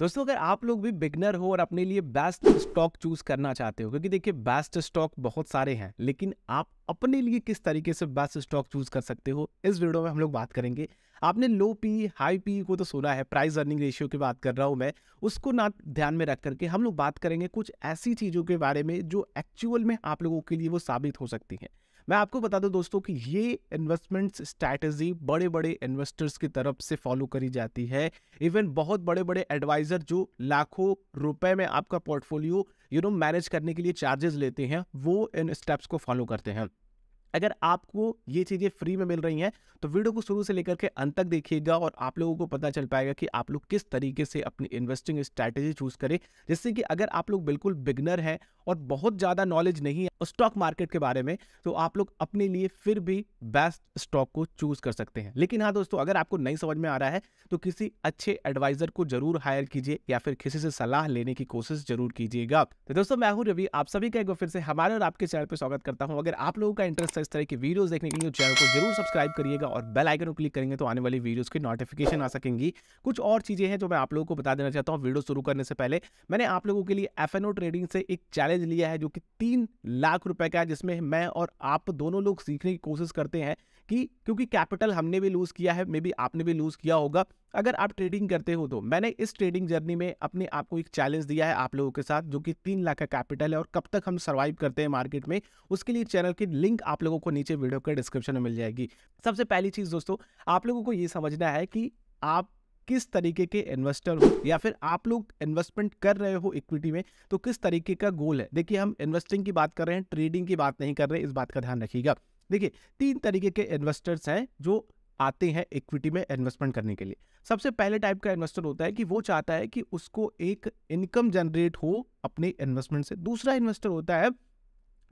दोस्तों अगर आप लोग भी बिगनर हो और अपने लिए बेस्ट स्टॉक चूज करना चाहते हो क्योंकि देखिए बेस्ट स्टॉक बहुत सारे हैं लेकिन आप अपने लिए किस तरीके से बेस्ट स्टॉक चूज कर सकते हो इस वीडियो में हम लोग बात करेंगे आपने लो पी हाई पी को तो सुना है प्राइस अर्निंग रेशियो की बात कर रहा हूँ मैं उसको ना ध्यान में रख करके हम लोग बात करेंगे कुछ ऐसी चीज़ों के बारे में जो एक्चुअल में आप लोगों के लिए वो साबित हो सकती है मैं आपको बता दूं दोस्तों कि ये इन्वेस्टमेंट स्ट्रैटेजी बड़े बड़े इन्वेस्टर्स की तरफ से फॉलो करी जाती है इवन बहुत बड़े बड़े एडवाइज़र जो लाखों रुपए में आपका पोर्टफोलियो यू नो मैनेज करने के लिए चार्जेस लेते हैं वो इन स्टेप्स को फॉलो करते हैं अगर आपको ये चीज़ें फ्री में मिल रही हैं तो वीडियो को शुरू से लेकर के अंत तक देखिएगा और आप लोगों को पता चल पाएगा कि आप लोग किस तरीके से अपनी इन्वेस्टिंग स्ट्रैटेजी चूज़ करें जिससे कि अगर आप लोग बिल्कुल बिगनर हैं और बहुत ज़्यादा नॉलेज नहीं है स्टॉक मार्केट के बारे में तो आप लोग अपने लिए फिर भी बेस्ट स्टॉक को चूज़ कर सकते हैं लेकिन हाँ दोस्तों अगर आपको नहीं समझ में आ रहा है तो किसी अच्छे एडवाइज़र को ज़रूर हायर कीजिए या फिर किसी से सलाह लेने की कोशिश ज़रूर कीजिएगा तो दोस्तों मैं हूँ रवि आप सभी का एक बार फिर से हमारे और आपके चैनल पर स्वागत करता हूँ अगर आप लोगों का इंटरेस्ट इस तरह की वीडियोस देखने के लिए चैनल को जरूर सब्सक्राइब करिएगा और बेल आइकन को क्लिक करेंगे तो आने वाली वीडियोस की नोटिफिकेशन आ सकेंगी कुछ और चीज़ें हैं जो मैं आप लोगों को बता देना चाहता हूँ वीडियो शुरू करने से पहले मैंने आप लोगों के लिए एफ ट्रेडिंग से एक चैलेंज लिया है जो कि तीन लाख रुपये का है जिसमें मैं और आप दोनों लोग सीखने की कोशिश करते हैं कि क्योंकि कैपिटल हमने भी लूज़ किया है मे बी आपने भी लूज़ किया होगा अगर आप ट्रेडिंग करते हो तो मैंने इस ट्रेडिंग जर्नी में अपने आप को एक चैलेंज दिया है आप लोगों के साथ जो कि तीन लाख का कैपिटल है और कब तक हम सर्वाइव करते हैं मार्केट में उसके लिए चैनल की लिंक आप लोगों को नीचे वीडियो के डिस्क्रिप्शन में मिल जाएगी सबसे पहली चीज़ दोस्तों आप लोगों को ये समझना है कि आप किस तरीके के इन्वेस्टर हो या फिर आप लोग इन्वेस्टमेंट कर रहे हो इक्विटी में तो किस तरीके का गोल है देखिए हम इन्वेस्टिंग की बात कर रहे हैं ट्रेडिंग की बात नहीं कर रहे इस बात का ध्यान रखिएगा देखिए तीन तरीके के इन्वेस्टर्स हैं जो आते हैं इक्विटी में इन्वेस्टमेंट करने के लिए सबसे पहले टाइप का इन्वेस्टर होता है कि वो चाहता है कि उसको एक इनकम जनरेट हो अपने इन्वेस्टमेंट से दूसरा इन्वेस्टर होता है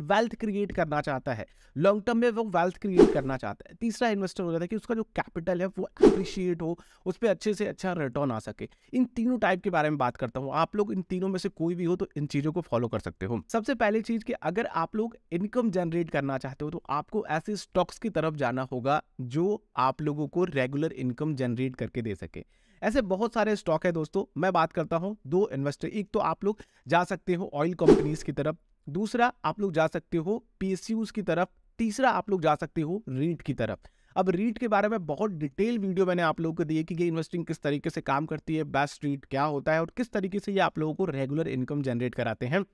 वेल्थ क्रिएट करना चाहता है लॉन्ग टर्म में वो वेल्थ क्रिएट करना चाहता है तीसरा इन्वेस्टर हो जाता है कि उसका जो कैपिटल है वो अप्रिशिएट हो उस पर अच्छे से अच्छा रिटर्न आ सके इन तीनों टाइप के बारे में बात करता हूँ आप लोग इन तीनों में से कोई भी हो तो इन चीज़ों को फॉलो कर सकते हो सबसे पहली चीज़ कि अगर आप लोग इनकम जनरेट करना चाहते हो तो आपको ऐसे स्टॉक्स की तरफ जाना होगा जो आप लोगों को रेगुलर इनकम जनरेट करके दे सके ऐसे बहुत सारे स्टॉक है दोस्तों मैं बात करता हूँ दो इन्वेस्टर एक तो आप लोग जा सकते हो ऑयल कंपनीज की तरफ दूसरा आप लोग जा सकते हो पीएसयूज की तरफ तीसरा आप लोग जा सकते हो रीट की तरफ अब रीट के बारे में बहुत डिटेल वीडियो मैंने आप लोगों को दिए कि ये इन्वेस्टिंग किस तरीके से काम करती है बेस्ट रीट क्या होता है और किस तरीके से ये आप लोगों को रेगुलर इनकम जनरेट कराते हैं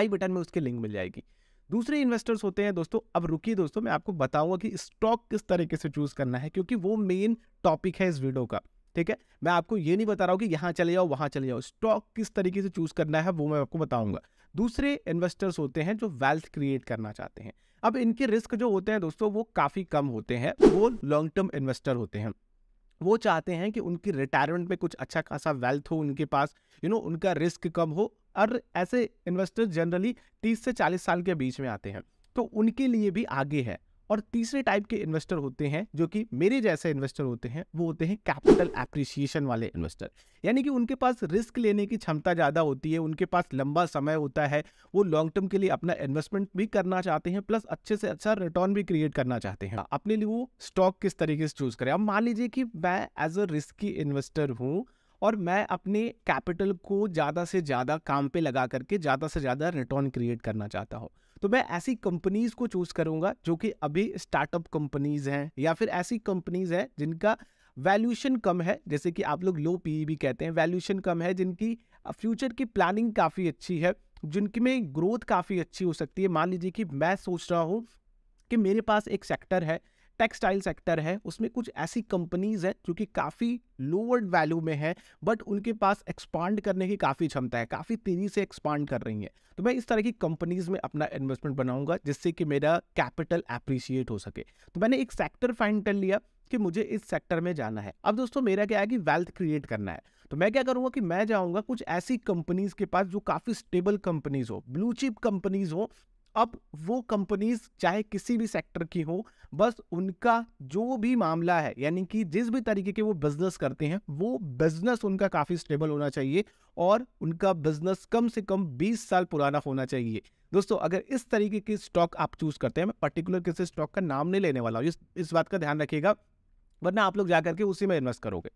आई बटन में उसके लिंक मिल जाएगी दूसरे इन्वेस्टर्स होते हैं दोस्तों अब रुकिए दोस्तों मैं आपको बताऊंगा कि स्टॉक किस तरीके से चूज करना है क्योंकि वो मेन टॉपिक है इस वीडियो का ठीक है मैं आपको ये नहीं बता रहा हूँ कि यहाँ चले जाओ वहाँ चले जाओ स्टॉक किस तरीके से चूज़ करना है वो मैं आपको बताऊंगा दूसरे इन्वेस्टर्स होते हैं जो वेल्थ क्रिएट करना चाहते हैं अब इनके रिस्क जो होते हैं दोस्तों वो काफ़ी कम होते हैं वो लॉन्ग टर्म इन्वेस्टर होते हैं वो चाहते हैं कि उनकी रिटायरमेंट में कुछ अच्छा खासा वेल्थ हो उनके पास यू you नो know, उनका रिस्क कम हो और ऐसे इन्वेस्टर्स जनरली 30 से 40 साल के बीच में आते हैं तो उनके लिए भी आगे है और तीसरे टाइप के इन्वेस्टर होते हैं जो कि मेरे जैसे इन्वेस्टर होते हैं वो होते हैं कैपिटल एप्रिसिएशन वाले इन्वेस्टर यानी कि उनके पास रिस्क लेने की क्षमता ज़्यादा होती है उनके पास लंबा समय होता है वो लॉन्ग टर्म के लिए अपना इन्वेस्टमेंट भी करना चाहते हैं प्लस अच्छे से अच्छा रिटर्न भी क्रिएट करना चाहते हैं अपने लिए वो स्टॉक किस तरीके से चूज़ करें अब मान लीजिए कि मैं एज अ रिस्की इन्वेस्टर हूँ और मैं अपने कैपिटल को ज़्यादा से ज़्यादा काम पे लगा करके ज़्यादा से ज़्यादा रिटर्न क्रिएट करना चाहता हूँ तो मैं ऐसी कंपनीज को चूज करूंगा जो कि अभी स्टार्टअप कंपनीज हैं या फिर ऐसी कंपनीज हैं जिनका वैल्यूशन कम है जैसे कि आप लोग लो पी भी कहते हैं वैल्यूशन कम है जिनकी फ्यूचर की प्लानिंग काफ़ी अच्छी है जिनकी में ग्रोथ काफ़ी अच्छी हो सकती है मान लीजिए कि मैं सोच रहा हूँ कि मेरे पास एक सेक्टर है टेक्सटाइल सेक्टर है उसमें कुछ ऐसी कंपनीज हैं जो कि काफ़ी लोअर्ड वैल्यू में है बट उनके पास एक्सपांड करने की काफ़ी क्षमता है काफ़ी तेज़ी से एक्सपांड कर रही हैं तो मैं इस तरह की कंपनीज में अपना इन्वेस्टमेंट बनाऊंगा जिससे कि मेरा कैपिटल अप्रिशिएट हो सके तो मैंने एक सेक्टर फाइंड कर लिया कि मुझे इस सेक्टर में जाना है अब दोस्तों मेरा क्या है कि वेल्थ क्रिएट करना है तो मैं क्या करूंगा कि मैं जाऊंगा कुछ ऐसी कंपनीज के पास जो काफ़ी स्टेबल कंपनीज हो ब्लू चिप कंपनीज हो अब वो कंपनीज चाहे किसी भी सेक्टर की हो बस उनका जो भी मामला है यानी कि जिस भी तरीके के वो बिजनेस करते हैं वो बिजनेस उनका काफ़ी स्टेबल होना चाहिए और उनका बिजनेस कम से कम 20 साल पुराना होना चाहिए दोस्तों अगर इस तरीके की स्टॉक आप चूज़ करते हैं मैं पर्टिकुलर किसी स्टॉक का नाम नहीं लेने वाला हूँ इस, इस बात का ध्यान रखिएगा वरना आप लोग जा करके उसी में इन्वेस्ट करोगे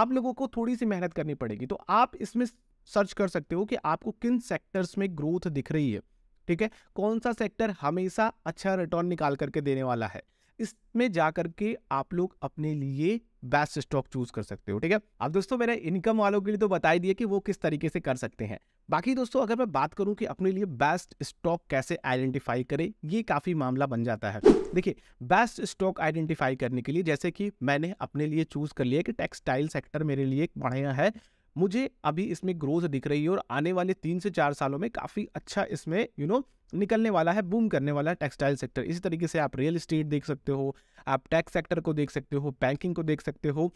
आप लोगों को थोड़ी सी मेहनत करनी पड़ेगी तो आप इसमें सर्च कर सकते हो कि आपको किन सेक्टर्स में ग्रोथ दिख रही है ठीक है कौन सा सेक्टर हमेशा अच्छा रिटर्न निकाल करके देने वाला है इसमें जा करके आप लोग अपने लिए बेस्ट स्टॉक चूज कर सकते हो ठीक है अब दोस्तों मैंने इनकम वालों के लिए तो बताई ही दिया कि वो किस तरीके से कर सकते हैं बाकी दोस्तों अगर मैं बात करूं कि अपने लिए बेस्ट स्टॉक कैसे आइडेंटिफाई करें ये काफ़ी मामला बन जाता है देखिए बेस्ट स्टॉक आइडेंटिफाई करने के लिए जैसे कि मैंने अपने लिए चूज़ कर लिया कि टेक्सटाइल सेक्टर मेरे लिए बढ़िया है मुझे अभी इसमें ग्रोथ दिख रही है और आने वाले तीन से चार सालों में काफ़ी अच्छा इसमें यू नो निकलने वाला है बूम करने वाला है टेक्सटाइल सेक्टर इसी तरीके से आप रियल इस्टेट देख सकते हो आप टैक्स सेक्टर को देख सकते हो बैंकिंग को देख सकते हो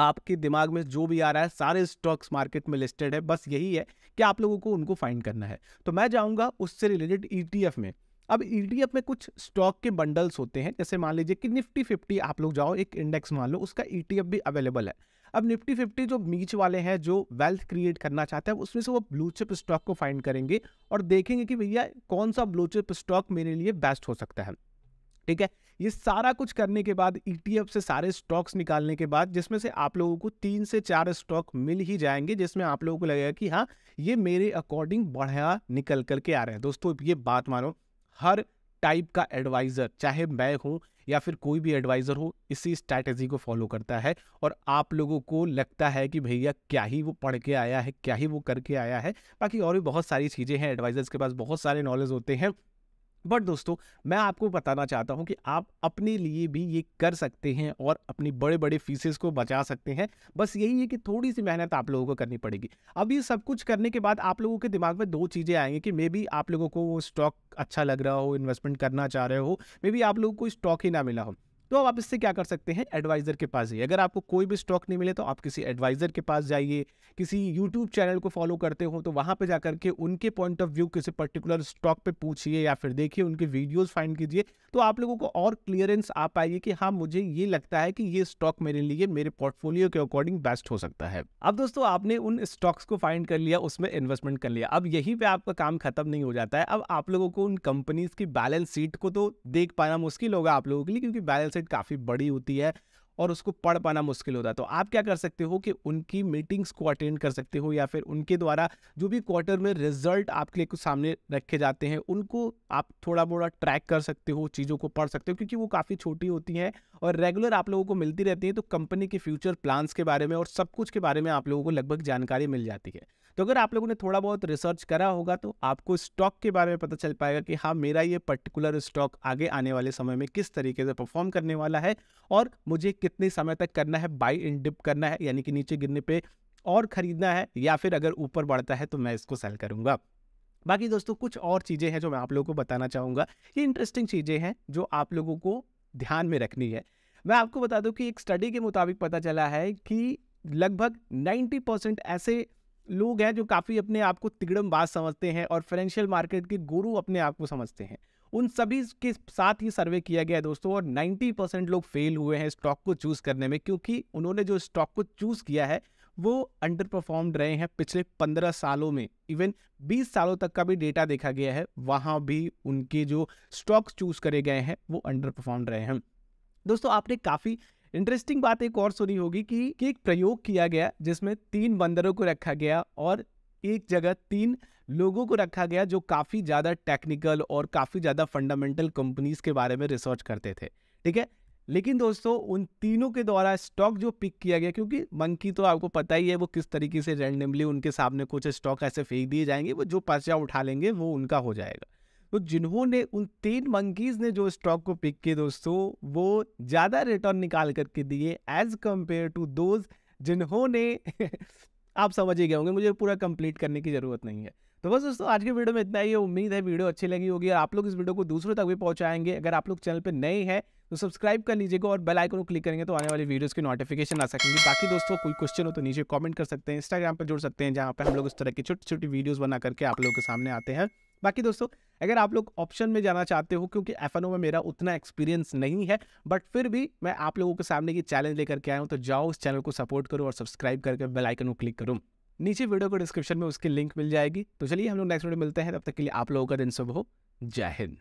आपके दिमाग में जो भी आ रहा है सारे स्टॉक्स मार्केट में लिस्टेड है बस यही है कि आप लोगों को उनको फाइंड करना है तो मैं जाऊँगा उससे रिलेटेड ई e में अब ई e में कुछ स्टॉक के बंडल्स होते हैं जैसे मान लीजिए कि निफ्टी फिफ्टी आप लोग जाओ एक इंडेक्स मान लो उसका ई e भी अवेलेबल है अब निफ्टी फिफ्टी जो बीच वाले हैं जो वेल्थ क्रिएट करना चाहते हैं उसमें से वो ब्लू चिप स्टॉक को फाइंड करेंगे और देखेंगे कि भैया कौन सा ब्लू चिप स्टॉक मेरे लिए बेस्ट हो सकता है ठीक है ये सारा कुछ करने के बाद ई e से सारे स्टॉक्स निकालने के बाद जिसमें से आप लोगों को तीन से चार स्टॉक मिल ही जाएंगे जिसमें आप लोगों को लगेगा कि हाँ ये मेरे अकॉर्डिंग बढ़िया निकल करके आ रहे हैं दोस्तों ये बात मानो हर टाइप का एडवाइज़र चाहे मैं हूँ या फिर कोई भी एडवाइज़र हो इसी स्ट्रैटेजी को फॉलो करता है और आप लोगों को लगता है कि भैया क्या ही वो पढ़ के आया है क्या ही वो करके आया है बाकी और भी बहुत सारी चीज़ें हैं एडवाइज़र्स के पास बहुत सारे नॉलेज होते हैं बट दोस्तों मैं आपको बताना चाहता हूं कि आप अपने लिए भी ये कर सकते हैं और अपनी बड़े बड़े फीसेस को बचा सकते हैं बस यही है कि थोड़ी सी मेहनत आप लोगों को करनी पड़ेगी अब ये सब कुछ करने के बाद आप लोगों के दिमाग में दो चीज़ें आएंगी कि मे बी आप लोगों को वो स्टॉक अच्छा लग रहा हो इन्वेस्टमेंट करना चाह रहे हो मे बी आप लोगों को स्टॉक ही ना मिला हो तो आप इससे क्या कर सकते हैं एडवाइज़र के पास जाइए अगर आपको कोई भी स्टॉक नहीं मिले तो आप किसी एडवाइज़र के पास जाइए किसी यूट्यूब चैनल को फॉलो करते हो तो वहाँ पे जाकर के उनके पॉइंट ऑफ व्यू किसी पर्टिकुलर स्टॉक पे पूछिए या फिर देखिए उनके वीडियोस फाइंड कीजिए तो आप लोगों को और क्लियरेंस आ पाएगी कि हाँ मुझे ये लगता है कि ये स्टॉक मेरे लिए मेरे पोर्टफोलियो के अकॉर्डिंग बेस्ट हो सकता है अब दोस्तों आपने उन स्टॉक्स को फाइंड कर लिया उसमें इन्वेस्टमेंट कर लिया अब यही पे आपका काम खत्म नहीं हो जाता है अब आप लोगों को उन कंपनीज की बैलेंस शीट को तो देख पाना मुश्किल होगा आप लोगों के लिए क्योंकि बैलेंस वेबसाइट काफ़ी बड़ी होती है और उसको पढ़ पाना मुश्किल होता है तो आप क्या कर सकते हो कि उनकी मीटिंग्स को अटेंड कर सकते हो या फिर उनके द्वारा जो भी क्वार्टर में रिजल्ट आपके लिए कुछ सामने रखे जाते हैं उनको आप थोड़ा मोड़ा ट्रैक कर सकते हो चीज़ों को पढ़ सकते हो क्योंकि वो काफ़ी छोटी होती हैं और रेगुलर आप लोगों को मिलती रहती हैं तो कंपनी के फ्यूचर प्लान्स के बारे में और सब कुछ के बारे में आप लोगों को लगभग जानकारी मिल जाती है तो अगर आप लोगों ने थोड़ा बहुत रिसर्च करा होगा तो आपको स्टॉक के बारे में पता चल पाएगा कि हाँ मेरा ये पर्टिकुलर स्टॉक आगे आने वाले समय में किस तरीके से परफॉर्म करने वाला है और मुझे कितने समय तक करना है बाई इन डिप करना है यानी कि नीचे गिरने पर और ख़रीदना है या फिर अगर ऊपर बढ़ता है तो मैं इसको सेल करूँगा बाकी दोस्तों कुछ और चीज़ें हैं जो मैं आप लोगों को बताना चाहूँगा ये इंटरेस्टिंग चीज़ें हैं जो आप लोगों को ध्यान में रखनी है मैं आपको बता दूं कि एक स्टडी के मुताबिक पता चला है कि लगभग 90 परसेंट ऐसे लोग हैं जो काफ़ी अपने आप को तिगड़म बात समझते हैं और फाइनेंशियल मार्केट के गुरु अपने आप को समझते हैं उन सभी के साथ ही सर्वे किया गया है दोस्तों और 90 परसेंट लोग फेल हुए हैं स्टॉक को चूज़ करने में क्योंकि उन्होंने जो स्टॉक को चूज़ किया है वो अंडर परफॉर्म्ड रहे हैं पिछले 15 सालों में इवन 20 सालों तक का भी डेटा देखा गया है वहाँ भी उनके जो स्टॉक चूज़ करे गए हैं वो अंडर परफॉर्म रहे हैं दोस्तों आपने काफ़ी इंटरेस्टिंग बात एक और सुनी होगी कि, कि एक प्रयोग किया गया जिसमें तीन बंदरों को रखा गया और एक जगह तीन लोगों को रखा गया जो काफ़ी ज़्यादा टेक्निकल और काफ़ी ज़्यादा फंडामेंटल कंपनीज के बारे में रिसर्च करते थे ठीक है लेकिन दोस्तों उन तीनों के द्वारा स्टॉक जो पिक किया गया क्योंकि मंकी तो आपको पता ही है वो किस तरीके से रैंडमली उनके सामने कुछ स्टॉक ऐसे फेंक दिए जाएंगे वो जो पर्चा उठा लेंगे वो उनका हो जाएगा तो जिन्होंने उन तीन मंकीज ने जो स्टॉक को पिक किए दोस्तों वो ज़्यादा रिटर्न निकाल करके दिए एज कम्पेयर टू दोज जिन्होंने आप समझ ही गए होंगे मुझे पूरा कंप्लीट करने की ज़रूरत नहीं है तो बस दोस्तों आज के वीडियो में इतना ही उम्मीद है वीडियो अच्छी लगी होगी और आप लोग इस वीडियो को दूसरों तक भी पहुंचाएंगे अगर आप लोग चैनल पर नए हैं तो सब्सक्राइब कर लीजिएगा और बेल आइकन को क्लिक करेंगे तो आने वाली वीडियोस की नोटिफिकेशन आ सकेंगे बाकी दोस्तों कोई क्वेश्चन हो तो नीचे कमेंट कर सकते हैं इंस्टाग्राम पर जुड़ सकते हैं जहाँ पर हम लोग इस तरह की छोटी छोटी वीडियोज़ बना करके आप लोगों के सामने आते हैं बाकी दोस्तों अगर आप लोग ऑप्शन में जाना चाहते हो क्योंकि एफ में मेरा उतना एक्सपीरियंस नहीं है बट फिर भी मैं आप लोगों के सामने की चैलेंज लेकर के आया हूँ तो जाओ उस चैनल को सपोर्ट करो और सब्सक्राइब करके बेल आइकन को क्लिक करूँ नीचे वीडियो को डिस्क्रिप्शन में उसकी लिंक मिल जाएगी तो चलिए हम लोग नेक्स्ट वीडियो मिलते हैं तब तक के लिए आप लोगों का दिन शुभ हो जय हिंद